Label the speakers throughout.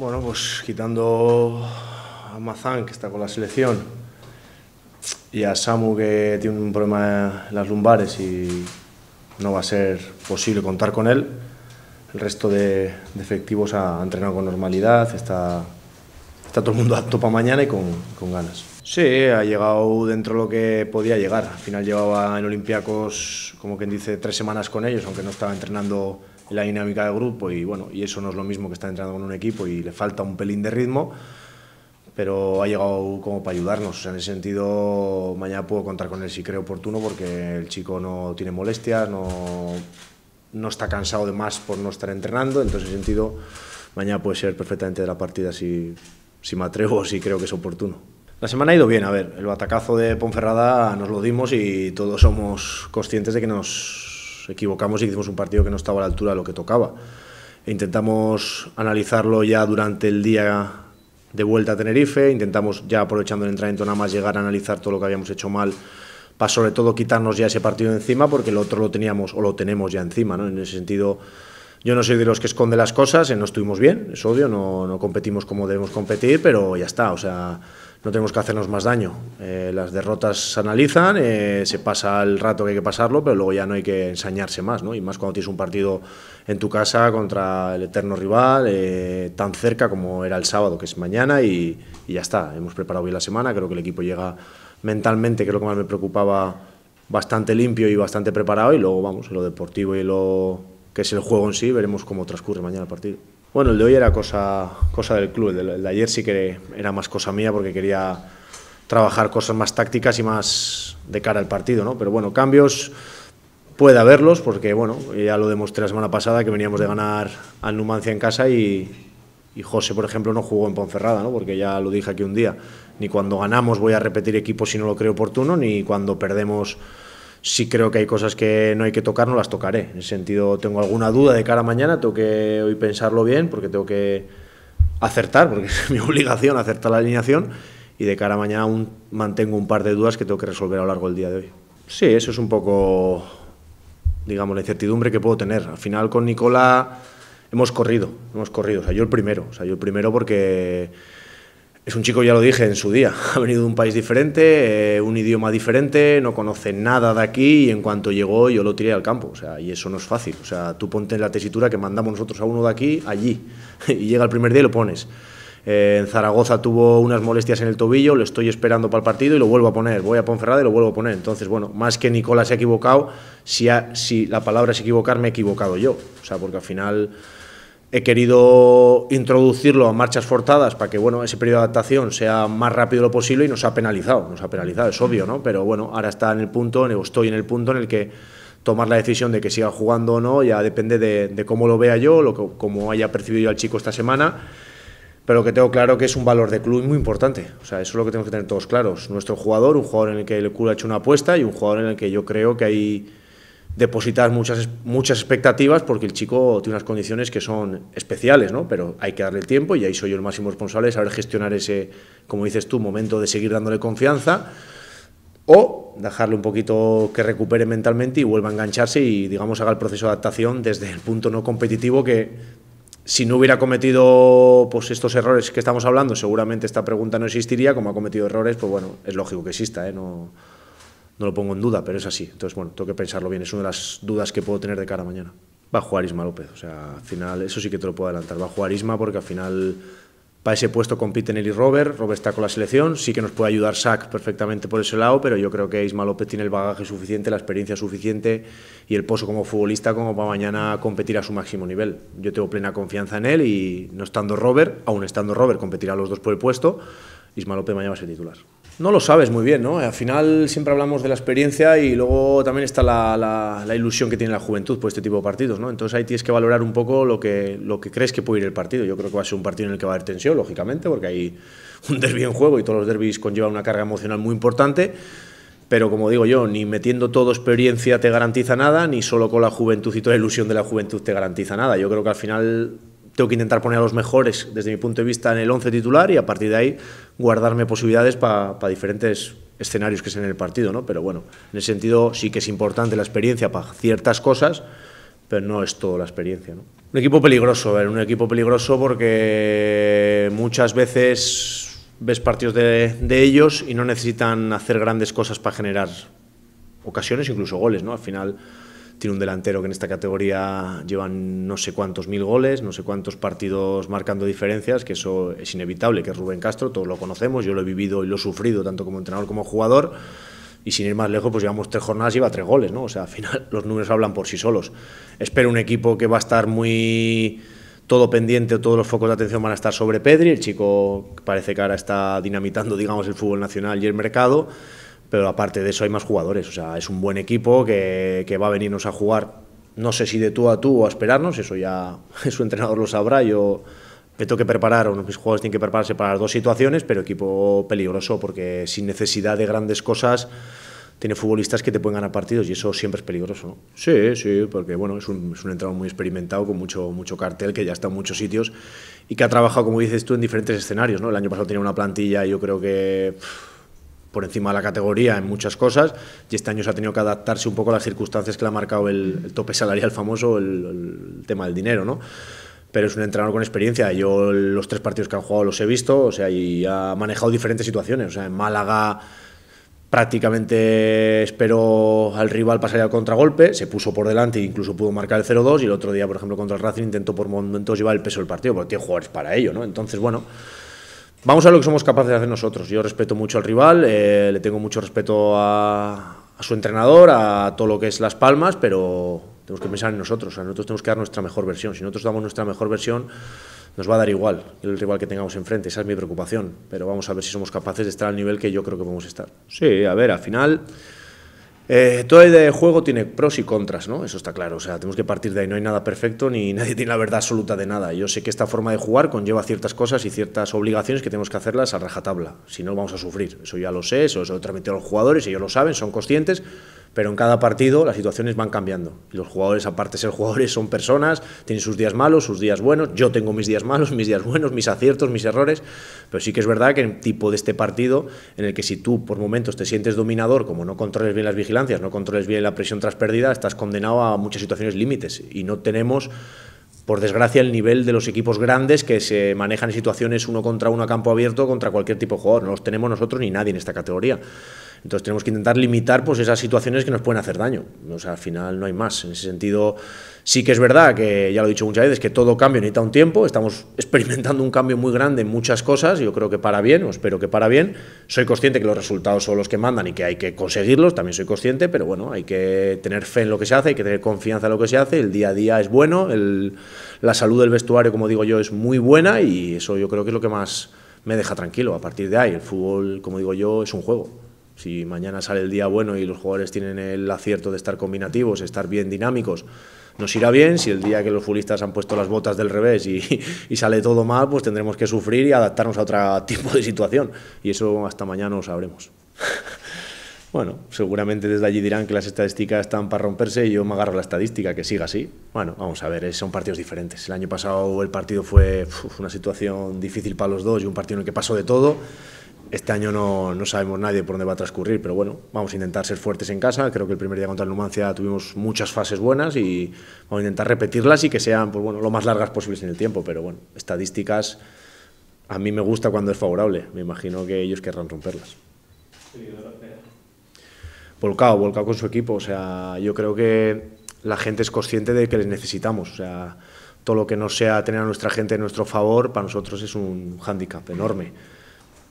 Speaker 1: Bueno, pues quitando a Mazán, que está con la selección, y a Samu, que tiene un problema en las lumbares y no va a ser posible contar con él, el resto de, efectivos ha entrenado con normalidad, está, está todo el mundo apto para mañana y con, con ganas. Sí, ha llegado dentro de lo que podía llegar. Al final llevaba en Olympiacos, como quien dice, tres semanas con ellos, aunque no estaba entrenando la dinámica del grupo y bueno, y eso no es lo mismo que estar entrando con un equipo y le falta un pelín de ritmo, pero ha llegado como para ayudarnos. en ese sentido, mañana puedo contar con él si creo oportuno porque el chico no tiene molestias, no, no está cansado de más por no estar entrenando, entonces en ese sentido, mañana puede ser perfectamente de la partida si, si me atrevo o si creo que es oportuno. La semana ha ido bien, a ver, el batacazo de Ponferrada nos lo dimos y todos somos conscientes de que nos equivocamos y hicimos un partido que no estaba a la altura de lo que tocaba. Intentamos analizarlo ya durante el día de vuelta a Tenerife, intentamos ya aprovechando el entrenamiento nada más llegar a analizar todo lo que habíamos hecho mal para sobre todo quitarnos ya ese partido encima porque el otro lo teníamos o lo tenemos ya encima, ¿no? En ese sentido yo no soy de los que esconde las cosas, eh, no estuvimos bien, es obvio, no, no competimos como debemos competir, pero ya está, o sea, no tenemos que hacernos más daño. Eh, las derrotas se analizan, eh, se pasa el rato que hay que pasarlo, pero luego ya no hay que ensañarse más, ¿no? Y más cuando tienes un partido en tu casa contra el eterno rival, eh, tan cerca como era el sábado, que es mañana, y, ya está. Hemos preparado bien la semana, creo que el equipo llega mentalmente, que es lo que más me preocupaba, bastante limpio y bastante preparado, y luego vamos, lo deportivo y lo que es el juego en sí, veremos cómo transcurre mañana el partido. Bueno, el de hoy era cosa, cosa del club, el de, ayer sí que era más cosa mía porque quería trabajar cosas más tácticas y más de cara al partido, ¿no? Pero bueno, cambios puede haberlos porque, bueno, ya lo demostré la semana pasada que veníamos de ganar al Numancia en casa y, y José, por ejemplo, no jugó en Ponferrada, ¿no? porque ya lo dije aquí un día, ni cuando ganamos voy a repetir equipo si no lo creo oportuno, ni cuando perdemos si creo que hay cosas que no hay que tocar, no las tocaré. En sentido, tengo alguna duda de cara a mañana, tengo que hoy pensarlo bien porque tengo que acertar, porque es mi obligación acertar la alineación, y de cara a mañana mantengo un par de dudas que tengo que resolver a lo largo del día de hoy. Sí, eso es un poco, digamos, la incertidumbre que puedo tener. Al final con Nicola hemos corrido, hemos corrido, o sea, yo el primero, o sea, yo el primero porque es un chico, ya lo dije en su día, ha venido de un país diferente, eh, un idioma diferente, no conoce nada de aquí y en cuanto llegó yo lo tiré al campo. O sea, y eso no es fácil. O sea, tú ponte en la tesitura que mandamos nosotros a uno de aquí allí y llega el primer día y lo pones. Eh, en Zaragoza tuvo unas molestias en el tobillo, lo estoy esperando para el partido y lo vuelvo a poner. Voy a Ponferrada y lo vuelvo a poner. Entonces, bueno, más que Nicolás se ha equivocado, si, si la palabra es equivocar, me he equivocado yo. O sea, porque al final... He querido introducirlo a marchas forzadas para que bueno, ese periodo de adaptación sea más rápido lo posible y nos ha penalizado, nos ha penalizado, es obvio, ¿no? Pero bueno, ahora está en el punto, estoy en el punto en el que tomar la decisión de que siga jugando o no ya depende de, cómo lo vea yo, lo que, cómo haya percibido yo al chico esta semana pero que tengo claro que es un valor de club muy importante. O sea, eso es lo que tenemos que tener todos claros. Nuestro jugador, un jugador en el que el club ha hecho una apuesta y un jugador en el que yo creo que hay depositar muchas, muchas expectativas porque el chico tiene unas condiciones que son especiales, ¿no? Pero hay que darle el tiempo y ahí soy yo el máximo responsable saber gestionar ese, como dices tú, momento de seguir dándole confianza o dejarle un poquito que recupere mentalmente y vuelva a engancharse y, digamos, haga el proceso de adaptación desde el punto no competitivo que, si no hubiera cometido pues, estos errores que estamos hablando, seguramente esta pregunta no existiría. Como ha cometido errores, pues bueno, es lógico que exista, ¿eh? No, no lo pongo en duda, pero es así. Entonces, bueno, tengo que pensarlo bien. Es una de las dudas que puedo tener de cara a mañana. Va a jugar Isma López, o sea, al final, eso sí que te lo puedo adelantar. Va a jugar Isma porque al final para ese puesto compiten él y Robert. Robert está con la selección, sí que nos puede ayudar Sack perfectamente por ese lado, pero yo creo que Isma López tiene el bagaje suficiente, la experiencia suficiente y el pozo como futbolista como para mañana competir a su máximo nivel. Yo tengo plena confianza en él y no estando Robert, aún estando Robert, competirá los dos por el puesto ...Ismael López mañana va a ser titular. No lo sabes muy bien, ¿no? Al final siempre hablamos de la experiencia y luego también está la, ilusión que tiene la juventud por este tipo de partidos, ¿no? Entonces ahí tienes que valorar un poco lo que, lo que crees que puede ir el partido. Yo creo que va a ser un partido en el que va a haber tensión, lógicamente, porque hay un derbi en juego y todos los derbis conllevan una carga emocional muy importante. Pero como digo yo, ni metiendo todo experiencia te garantiza nada, ni solo con la juventud y toda la ilusión de la juventud te garantiza nada. Yo creo que al final tengo que intentar poner a los mejores, desde mi punto de vista, en el 11 titular y a partir de ahí guardarme posibilidades para diferentes escenarios que sean en el partido, ¿no? Pero bueno, en ese sentido sí que es importante la experiencia para ciertas cosas, pero no es todo la experiencia, ¿no? Un equipo peligroso, un equipo peligroso porque muchas veces ves partidos de, de, ellos y no necesitan hacer grandes cosas para generar ocasiones, incluso goles, ¿no? Al final tiene un delantero que en esta categoría llevan no sé cuántos mil goles, no sé cuántos partidos marcando diferencias, que eso es inevitable, que es Rubén Castro, todos lo conocemos, yo lo he vivido y lo he sufrido tanto como entrenador como jugador, y sin ir más lejos, pues llevamos tres jornadas y lleva tres goles, ¿no? O sea, al final los números hablan por sí solos. Espero un equipo que va a estar muy todo pendiente, todos los focos de atención van a estar sobre Pedri, el chico parece que ahora está dinamitando, digamos, el fútbol nacional y el mercado pero aparte de eso hay más jugadores. O sea, es un buen equipo que, que va a venirnos a jugar, no sé si de tú a tú o a esperarnos, eso ya su entrenador lo sabrá. Yo me tengo que preparar, o mis jugadores tienen que prepararse para las dos situaciones, pero equipo peligroso porque sin necesidad de grandes cosas tiene futbolistas que te pueden ganar partidos y eso siempre es peligroso, ¿no? Sí, sí, porque bueno, es un, entrenador muy experimentado, con mucho, mucho cartel, que ya está en muchos sitios y que ha trabajado, como dices tú, en diferentes escenarios, ¿no? El año pasado tenía una plantilla, yo creo que por encima de la categoría en muchas cosas y este año se ha tenido que adaptarse un poco a las circunstancias que le ha marcado el, tope salarial famoso, el, tema del dinero, ¿no? Pero es un entrenador con experiencia. Yo los tres partidos que han jugado los he visto, o sea, y ha manejado diferentes situaciones. O sea, en Málaga prácticamente esperó al rival pasar al contragolpe, se puso por delante e incluso pudo marcar el 0-2 y el otro día, por ejemplo, contra el Racing intentó por momentos llevar el peso del partido, porque tiene jugadores para ello, ¿no? Entonces, bueno, Vamos a lo que somos capaces de hacer nosotros. Yo respeto mucho al rival, eh, le tengo mucho respeto a, su entrenador, a todo lo que es Las Palmas, pero tenemos que pensar en nosotros. O nosotros tenemos que dar nuestra mejor versión. Si nosotros damos nuestra mejor versión, nos va a dar igual el rival que tengamos enfrente. Esa es mi preocupación. Pero vamos a ver si somos capaces de estar al nivel que yo creo que podemos estar. Sí, a ver, al final. Eh, todo el juego tiene pros y contras, ¿no? Eso está claro. O sea, tenemos que partir de ahí. No hay nada perfecto ni nadie tiene la verdad absoluta de nada. Yo sé que esta forma de jugar conlleva ciertas cosas y ciertas obligaciones que tenemos que hacerlas a rajatabla. Si no, vamos a sufrir. Eso ya lo sé, eso, se lo he transmitido a los jugadores, y ellos lo saben, son conscientes. Pero en cada partido las situaciones van cambiando. los jugadores, aparte de ser jugadores, son personas, tienen sus días malos, sus días buenos. Yo tengo mis días malos, mis días buenos, mis aciertos, mis errores. Pero sí que es verdad que en tipo de este partido, en el que si tú por momentos te sientes dominador, como no controles bien las vigilancias, no controles bien la presión tras pérdida, estás condenado a muchas situaciones límites. Y no tenemos por desgracia, el nivel de los equipos grandes que se manejan en situaciones uno contra uno a campo abierto contra cualquier tipo de jugador. No los tenemos nosotros ni nadie en esta categoría. Entonces tenemos que intentar limitar pues, esas situaciones que nos pueden hacer daño. O sea, al final no hay más. En ese sentido, sí que es verdad que, ya lo he dicho muchas veces, que todo cambio necesita un tiempo. Estamos experimentando un cambio muy grande en muchas cosas. Yo creo que para bien, o espero que para bien. Soy consciente que los resultados son los que mandan y que hay que conseguirlos. También soy consciente, pero bueno, hay que tener fe en lo que se hace, hay que tener confianza en lo que se hace. El día a día es bueno, la salud del vestuario, como digo yo, es muy buena y eso yo creo que es lo que más me deja tranquilo. A partir de ahí, el fútbol, como digo yo, es un juego. Si mañana sale el día bueno y los jugadores tienen el acierto de estar combinativos, estar bien dinámicos, nos irá bien. Si el día que los futbolistas han puesto las botas del revés y, sale todo mal, pues tendremos que sufrir y adaptarnos a otro tipo de situación. Y eso hasta mañana lo sabremos. Bueno, seguramente desde allí dirán que las estadísticas están para romperse y yo me agarro la estadística, que siga así. Bueno, vamos a ver, eh, son partidos diferentes. El año pasado el partido fue una situación difícil para los dos y un partido en el que pasó de todo. Este año no, no, sabemos nadie por dónde va a transcurrir, pero bueno, vamos a intentar ser fuertes en casa. Creo que el primer día contra el Numancia tuvimos muchas fases buenas y vamos a intentar repetirlas y que sean pues bueno, lo más largas posibles en el tiempo. Pero bueno, estadísticas a mí me gusta cuando es favorable. Me imagino que ellos querrán romperlas. Volcado, volcado con su equipo. O sea, yo creo que la gente es consciente de que les necesitamos. O sea, todo lo que no sea tener a nuestra gente en nuestro favor, para nosotros es un hándicap enorme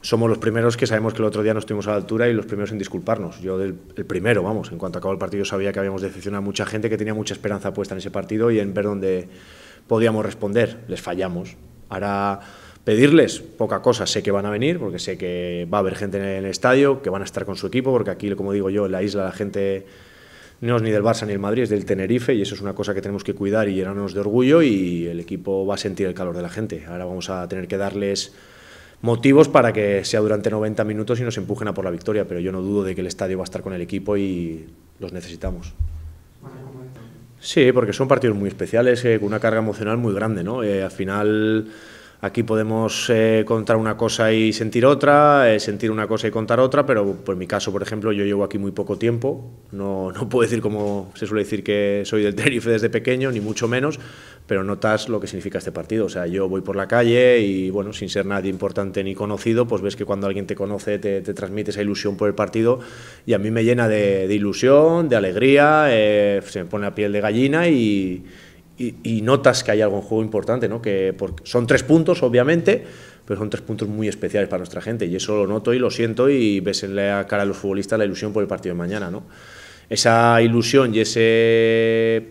Speaker 1: somos los primeros que sabemos que el otro día no estuvimos a la altura y los primeros en disculparnos. Yo del, el primero, vamos, en cuanto acabó el partido sabía que habíamos decepcionado a mucha gente que tenía mucha esperanza puesta en ese partido y en ver dónde podíamos responder. Les fallamos. Ahora pedirles poca cosa, sé que van a venir porque sé que va a haber gente en el estadio, que van a estar con su equipo, porque aquí, como digo yo, en la isla la gente no es ni del Barça ni del Madrid, es del Tenerife y eso es una cosa que tenemos que cuidar y llenarnos de orgullo y el equipo va a sentir el calor de la gente. Ahora vamos a tener que darles motivos para que sea durante 90 minutos y nos empujen a por la victoria, pero yo no dudo de que el estadio va a estar con el equipo y los necesitamos. Sí, porque son partidos muy especiales, eh, con una carga emocional muy grande, ¿no? Eh, al final Aquí podemos eh, contar una cosa y sentir otra, eh, sentir una cosa y contar otra, pero en mi caso, por ejemplo, yo llevo aquí muy poco tiempo. No, no puedo decir como se suele decir que soy del Tenerife desde pequeño, ni mucho menos, pero notas lo que significa este partido. O sea, yo voy por la calle y, bueno, sin ser nadie importante ni conocido, pues ves que cuando alguien te conoce te, transmite esa ilusión por el partido y a mí me llena de, ilusión, de alegría, eh, se me pone la piel de gallina y y, notas que hay algo en juego importante, ¿no? Que son tres puntos, obviamente, pero son tres puntos muy especiales para nuestra gente. Y eso lo noto y lo siento y ves en la cara de los futbolistas la ilusión por el partido de mañana, ¿no? Esa ilusión y ese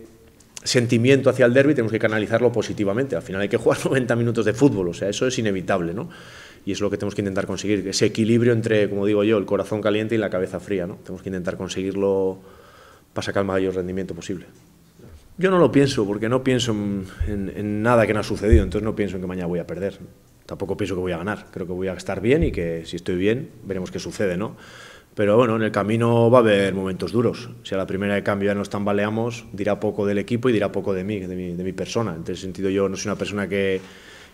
Speaker 1: sentimiento hacia el derby tenemos que canalizarlo positivamente. Al final hay que jugar 90 minutos de fútbol, o sea, eso es inevitable, ¿no? Y es lo que tenemos que intentar conseguir, ese equilibrio entre, como digo yo, el corazón caliente y la cabeza fría, ¿no? Tenemos que intentar conseguirlo para sacar el mayor rendimiento posible. Yo no lo pienso, porque no pienso en, nada que no ha sucedido, entonces no pienso en que mañana voy a perder. Tampoco pienso que voy a ganar, creo que voy a estar bien y que si estoy bien, veremos qué sucede, ¿no? Pero bueno, en el camino va a haber momentos duros. Si a la primera de cambio ya nos tambaleamos, dirá poco del equipo y dirá poco de mí, de mi, persona. En el sentido, yo no soy una persona que,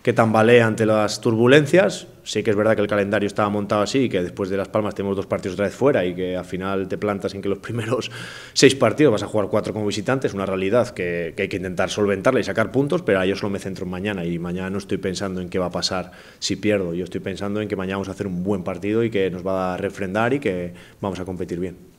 Speaker 1: que tambalea ante las turbulencias. Sí que es verdad que el calendario estaba montado así y que después de Las Palmas tenemos dos partidos otra vez fuera y que al final te plantas en que los primeros seis partidos vas a jugar cuatro como visitante. Es una realidad que, hay que intentar solventarla y sacar puntos, pero a yo solo me centro en mañana y mañana no estoy pensando en qué va a pasar si pierdo. Yo estoy pensando en que mañana vamos a hacer un buen partido y que nos va a refrendar y que vamos a competir bien.